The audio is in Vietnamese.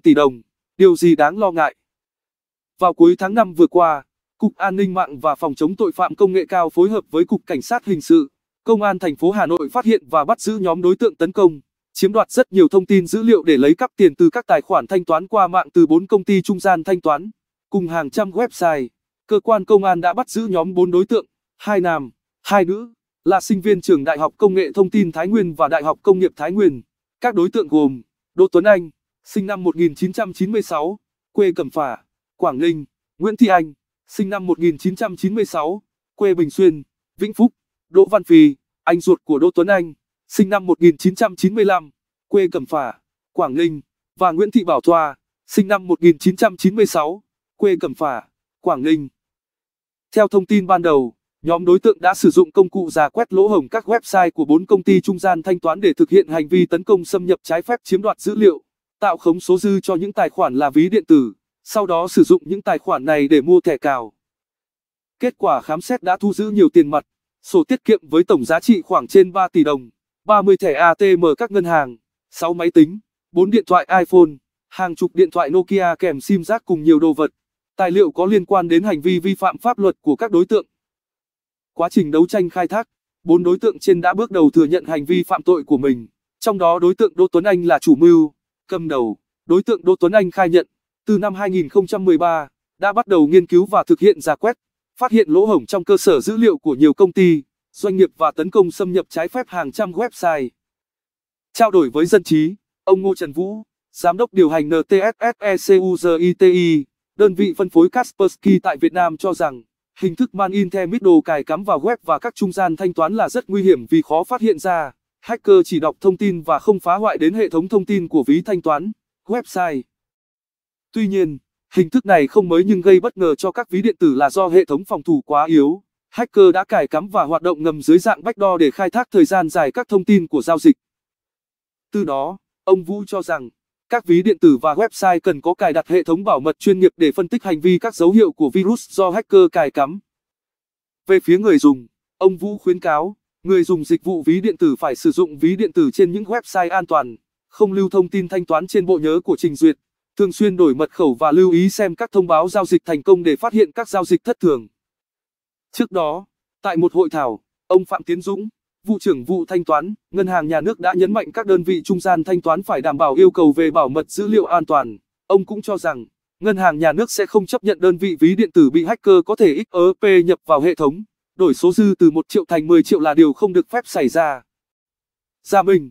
tỷ đồng, điều gì đáng lo ngại. Vào cuối tháng 5 vừa qua, Cục An ninh mạng và Phòng chống tội phạm công nghệ cao phối hợp với Cục Cảnh sát Hình sự, Công an thành phố Hà Nội phát hiện và bắt giữ nhóm đối tượng tấn công, chiếm đoạt rất nhiều thông tin dữ liệu để lấy cắp tiền từ các tài khoản thanh toán qua mạng từ 4 công ty trung gian thanh toán, cùng hàng trăm website. Cơ quan công an đã bắt giữ nhóm 4 đối tượng, hai nam, hai nữ, là sinh viên trường Đại học Công nghệ Thông tin Thái Nguyên và Đại học Công nghiệp Thái Nguyên. Các đối tượng gồm Đỗ Tuấn Anh, sinh năm 1996, quê Cẩm Phả, Quảng Ninh, Nguyễn Thị Anh, sinh năm 1996, quê Bình Xuyên, Vĩnh Phúc, Đỗ Văn Phi, anh ruột của Đỗ Tuấn Anh, sinh năm 1995, quê Cẩm Phả, Quảng Ninh, và Nguyễn Thị Bảo Thoa, sinh năm 1996, quê Cẩm Phả, Quảng Ninh. Theo thông tin ban đầu, nhóm đối tượng đã sử dụng công cụ giả quét lỗ hổng các website của bốn công ty trung gian thanh toán để thực hiện hành vi tấn công xâm nhập trái phép chiếm đoạt dữ liệu tạo khống số dư cho những tài khoản là ví điện tử, sau đó sử dụng những tài khoản này để mua thẻ cào. Kết quả khám xét đã thu giữ nhiều tiền mặt, sổ tiết kiệm với tổng giá trị khoảng trên 3 tỷ đồng, 30 thẻ ATM các ngân hàng, 6 máy tính, 4 điện thoại iPhone, hàng chục điện thoại Nokia kèm sim giác cùng nhiều đồ vật, tài liệu có liên quan đến hành vi vi phạm pháp luật của các đối tượng. Quá trình đấu tranh khai thác, bốn đối tượng trên đã bước đầu thừa nhận hành vi phạm tội của mình, trong đó đối tượng Đỗ Tuấn Anh là chủ mưu cầm đầu. Đối tượng Đỗ Tuấn Anh khai nhận, từ năm 2013, đã bắt đầu nghiên cứu và thực hiện ra quét, phát hiện lỗ hổng trong cơ sở dữ liệu của nhiều công ty, doanh nghiệp và tấn công xâm nhập trái phép hàng trăm website. Trao đổi với dân trí, ông Ngô Trần Vũ, giám đốc điều hành NTSSECUGITI, đơn vị phân phối Kaspersky tại Việt Nam cho rằng, hình thức man in the middle cài cắm vào web và các trung gian thanh toán là rất nguy hiểm vì khó phát hiện ra. Hacker chỉ đọc thông tin và không phá hoại đến hệ thống thông tin của ví thanh toán, website. Tuy nhiên, hình thức này không mới nhưng gây bất ngờ cho các ví điện tử là do hệ thống phòng thủ quá yếu. Hacker đã cài cắm và hoạt động ngầm dưới dạng backdoor để khai thác thời gian dài các thông tin của giao dịch. Từ đó, ông Vũ cho rằng, các ví điện tử và website cần có cài đặt hệ thống bảo mật chuyên nghiệp để phân tích hành vi các dấu hiệu của virus do hacker cài cắm. Về phía người dùng, ông Vũ khuyến cáo, Người dùng dịch vụ ví điện tử phải sử dụng ví điện tử trên những website an toàn, không lưu thông tin thanh toán trên bộ nhớ của trình duyệt, thường xuyên đổi mật khẩu và lưu ý xem các thông báo giao dịch thành công để phát hiện các giao dịch thất thường. Trước đó, tại một hội thảo, ông Phạm Tiến Dũng, vụ trưởng vụ thanh toán, Ngân hàng Nhà nước đã nhấn mạnh các đơn vị trung gian thanh toán phải đảm bảo yêu cầu về bảo mật dữ liệu an toàn. Ông cũng cho rằng, Ngân hàng Nhà nước sẽ không chấp nhận đơn vị ví điện tử bị hacker có thể XRP e nhập vào hệ thống đổi số dư từ 1 triệu thành 10 triệu là điều không được phép xảy ra. Gia Minh